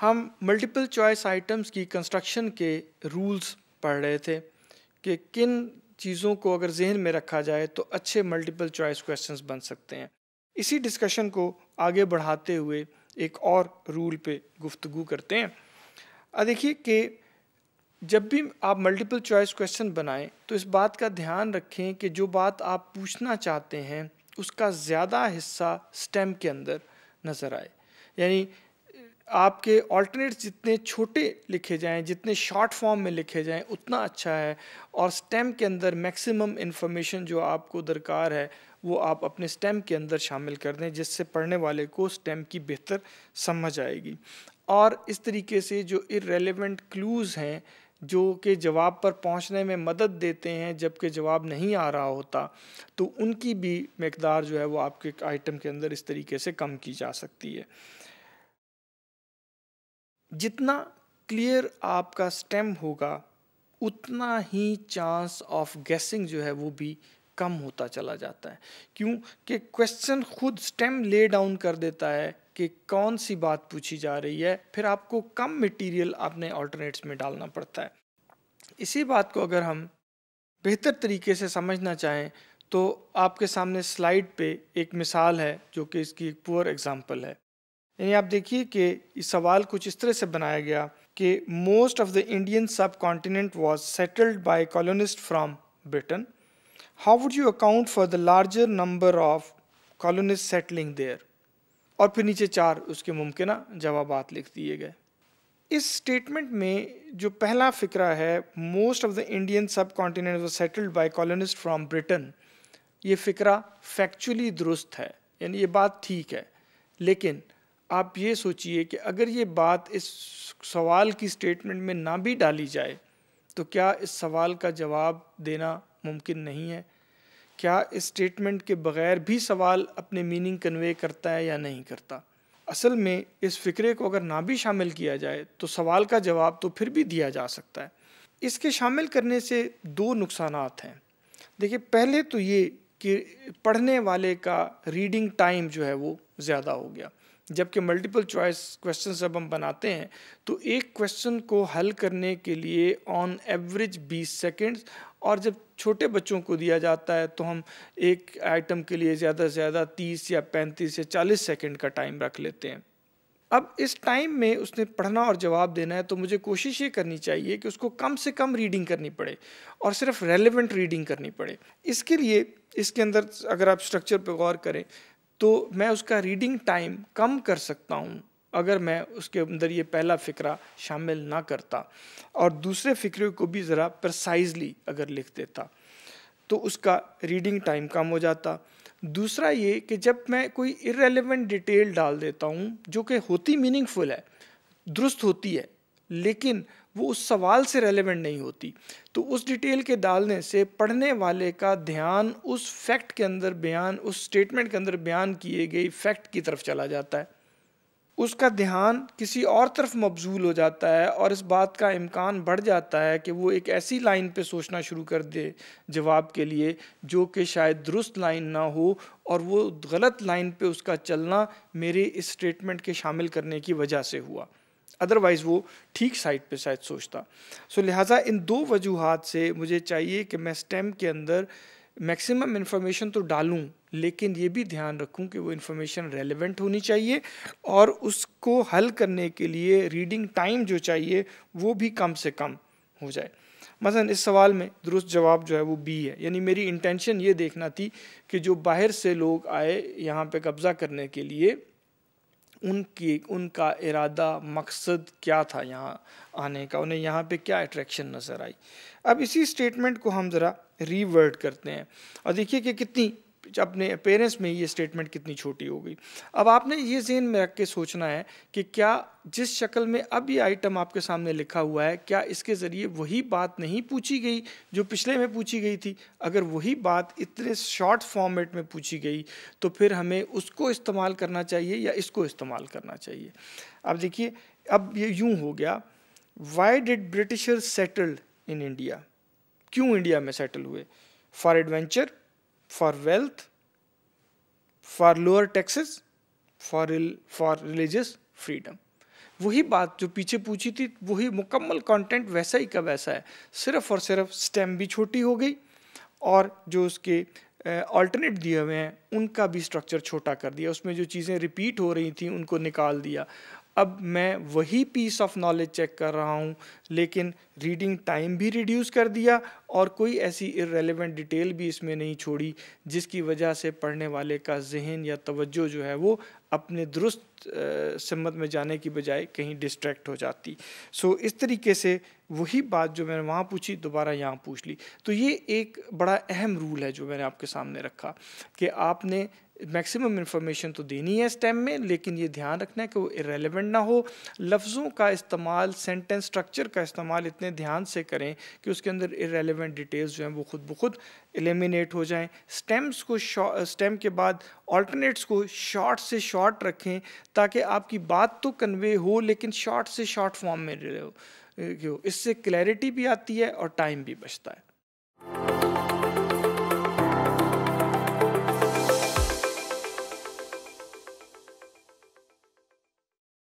हम multiple choice items की construction के रूल्स पढ़ रहे थे कि किन चीज़ों को अगर जहन में रखा जाए तो अच्छे मल्टीपल चॉइस क्वेश्चंस बन सकते हैं इसी डिस्कशन को आगे बढ़ाते हुए एक और रूल पे गुफ्तगू करते हैं देखिए कि जब भी आप मल्टीपल चॉइस क्वेश्चन बनाएं तो इस बात का ध्यान रखें कि जो बात आप पूछना चाहते हैं उसका ज़्यादा हिस्सा स्टेम के अंदर नज़र आए यानी आपके ऑल्टरनेट्स जितने छोटे लिखे जाएं जितने शॉर्ट फॉर्म में लिखे जाएं उतना अच्छा है और स्टेम के अंदर मैक्सिमम इन्फॉर्मेशन जो आपको दरकार है वो आप अपने स्टेम के अंदर शामिल कर दें जिससे पढ़ने वाले को स्टेम की बेहतर समझ आएगी और इस तरीके से जो इरेलीवेंट क्लूज़ हैं जो कि जवाब पर पहुंचने में मदद देते हैं जबकि जवाब नहीं आ रहा होता तो उनकी भी मकदार जो है वो आपके आइटम के अंदर इस तरीके से कम की जा सकती है जितना क्लियर आपका स्टेम होगा उतना ही चांस ऑफ गैसिंग जो है वो भी कम होता चला जाता है क्योंकि क्वेश्चन खुद स्टेम ले डाउन कर देता है कि कौन सी बात पूछी जा रही है फिर आपको कम मटेरियल अपने ऑल्टरनेट्स में डालना पड़ता है इसी बात को अगर हम बेहतर तरीके से समझना चाहें तो आपके सामने स्लाइड पे एक मिसाल है जो कि इसकी एक पुअर एग्जाम्पल है यानी आप देखिए कि इस सवाल कुछ इस तरह से बनाया गया कि most of the Indian subcontinent was settled by colonist from Britain how would you account for the larger number of colonist settling there और फिर नीचे चार उसके मुमकिन जवाब लिख दिए गए इस स्टेटमेंट में जो पहला फिक्रा है most of the Indian subcontinent was settled by colonist from Britain ये फिक्रा फैक्चुअली दुरुस्त है यानी ये बात ठीक है लेकिन आप ये सोचिए कि अगर ये बात इस सवाल की स्टेटमेंट में ना भी डाली जाए तो क्या इस सवाल का जवाब देना मुमकिन नहीं है क्या इस स्टेटमेंट के बगैर भी सवाल अपने मीनिंग कन्वे करता है या नहीं करता असल में इस फ़िक्रे को अगर ना भी शामिल किया जाए तो सवाल का जवाब तो फिर भी दिया जा सकता है इसके शामिल करने से दो नुकसान हैं देखिए पहले तो ये कि पढ़ने वाले का रीडिंग टाइम जो है वो ज़्यादा हो गया जबकि मल्टीपल चॉइस क्वेश्चन जब हम बनाते हैं तो एक क्वेश्चन को हल करने के लिए ऑन एवरेज 20 सेकंड्स और जब छोटे बच्चों को दिया जाता है तो हम एक आइटम के लिए ज़्यादा से ज़्यादा 30 या 35 या 40 सेकंड का टाइम रख लेते हैं अब इस टाइम में उसने पढ़ना और जवाब देना है तो मुझे कोशिश ये करनी चाहिए कि उसको कम से कम रीडिंग करनी पड़े और सिर्फ रेलिवेंट रीडिंग करनी पड़े इसके लिए इसके अंदर अगर आप स्ट्रक्चर पर गौर करें तो मैं उसका रीडिंग टाइम कम कर सकता हूँ अगर मैं उसके अंदर ये पहला फ़िक्रा शामिल ना करता और दूसरे फ़िक्रे को भी ज़रा प्रसाइजली अगर लिख देता तो उसका रीडिंग टाइम कम हो जाता दूसरा ये कि जब मैं कोई इरेलीवेंट डिटेल डाल देता हूँ जो कि होती मीनिंगफुल है दुरुस्त होती है लेकिन वो उस सवाल से रेलेवेंट नहीं होती तो उस डिटेल के डालने से पढ़ने वाले का ध्यान उस फैक्ट के अंदर बयान उस स्टेटमेंट के अंदर बयान किए गए फैक्ट की तरफ चला जाता है उसका ध्यान किसी और तरफ मबजूल हो जाता है और इस बात का इम्कान बढ़ जाता है कि वो एक ऐसी लाइन पे सोचना शुरू कर दे जवाब के लिए जो कि शायद दुरुस्त लाइन ना हो और वो गलत लाइन पे उसका चलना मेरे इस स्टेटमेंट के शामिल करने की वजह से हुआ अदरवाइज़ वो ठीक साइड पे शायद सोचता सो लिहाजा इन दो वजूहत से मुझे चाहिए कि मैं स्टेम के अंदर मैक्सिमम इन्फॉर्मेशन तो डालूँ लेकिन ये भी ध्यान रखूं कि वो इन्फॉर्मेशन रेलेवेंट होनी चाहिए और उसको हल करने के लिए रीडिंग टाइम जो चाहिए वो भी कम से कम हो जाए मसलन इस सवाल में दुरुस्त जवाब जो है वो बी है यानी मेरी इंटेंशन ये देखना थी कि जो बाहर से लोग आए यहाँ पे कब्ज़ा करने के लिए उनकी उनका इरादा मकसद क्या था यहाँ आने का उन्हें यहाँ पे क्या अट्रैक्शन नज़र आई अब इसी स्टेटमेंट को हम ज़रा रीवर्ड करते हैं और देखिए कि कितनी अपने पेरेंट्स में ये स्टेटमेंट कितनी छोटी हो गई अब आपने ये जेन में रख के सोचना है कि क्या जिस शक्ल में अब ये आइटम आपके सामने लिखा हुआ है क्या इसके ज़रिए वही बात नहीं पूछी गई जो पिछले में पूछी गई थी अगर वही बात इतने शॉर्ट फॉर्मेट में पूछी गई तो फिर हमें उसको इस्तेमाल करना चाहिए या इसको इस्तेमाल करना चाहिए अब देखिए अब ये यूँ हो गया why did Britisher settled in India क्यों इंडिया में सेटल हुए for adventure for wealth, for lower taxes, for, for religious freedom. वही बात जो पीछे पूछी थी वही मुकम्मल कंटेंट वैसा ही का वैसा है सिर्फ और सिर्फ स्टेम भी छोटी हो गई और जो उसके ऑल्टरनेट दिए हुए हैं उनका भी स्ट्रक्चर छोटा कर दिया उसमें जो चीज़ें रिपीट हो रही थी उनको निकाल दिया अब मैं वही पीस ऑफ नॉलेज चेक कर रहा हूँ लेकिन रीडिंग टाइम भी रिड्यूस कर दिया और कोई ऐसी इरेलीवेंट डिटेल भी इसमें नहीं छोड़ी जिसकी वजह से पढ़ने वाले का जहन या तवज्जो जो है वो अपने दुरुस्त सम्मत में जाने की बजाय कहीं डिस्ट्रैक्ट हो जाती सो इस तरीके से वही बात जो मैंने वहाँ पूछी दोबारा यहाँ पूछ ली तो ये एक बड़ा अहम रूल है जो मैंने आपके सामने रखा कि आपने मैक्सिमम इन्फॉर्मेशन तो देनी है इस टाइम में लेकिन ये ध्यान रखना है कि वो इरेलीवेंट ना हो लफ्ज़ों का इस्तेमाल सेंटेंस स्ट्रक्चर का इस्तेमाल इतने ध्यान से करें कि उसके अंदर इरेलीवेंट रिलेवेंट डिटेल्स जो हैं वो खुद ब खुद एलिमिनेट हो जाएं स्टेम्स को स्टेम के बाद ऑल्टरनेट्स को शॉर्ट से शॉर्ट रखें ताकि आपकी बात तो कन्वे हो लेकिन शॉर्ट से शॉर्ट फॉर्म में रहे हो इससे क्लैरिटी भी आती है और टाइम भी बचता है